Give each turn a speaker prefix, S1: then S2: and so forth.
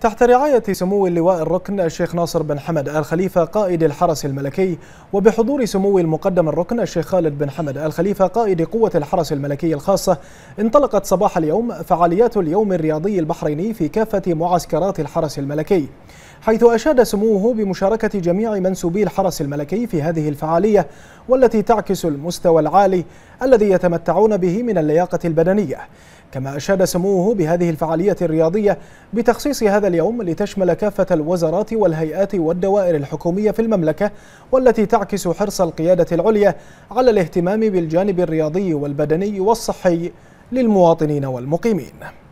S1: تحت رعاية سمو اللواء الركن الشيخ ناصر بن حمد آل خليفة قائد الحرس الملكي وبحضور سمو المقدم الركن الشيخ خالد بن حمد آل خليفة قائد قوة الحرس الملكي الخاصة انطلقت صباح اليوم فعاليات اليوم الرياضي البحريني في كافة معسكرات الحرس الملكي حيث أشاد سموه بمشاركة جميع منسوبي الحرس الملكي في هذه الفعالية والتي تعكس المستوى العالي الذي يتمتعون به من اللياقة البدنية كما أشاد سموه بهذه الفعالية الرياضية بتخصيص هذا هذا اليوم لتشمل كافة الوزارات والهيئات والدوائر الحكومية في المملكة والتي تعكس حرص القيادة العليا على الاهتمام بالجانب الرياضي والبدني والصحي للمواطنين والمقيمين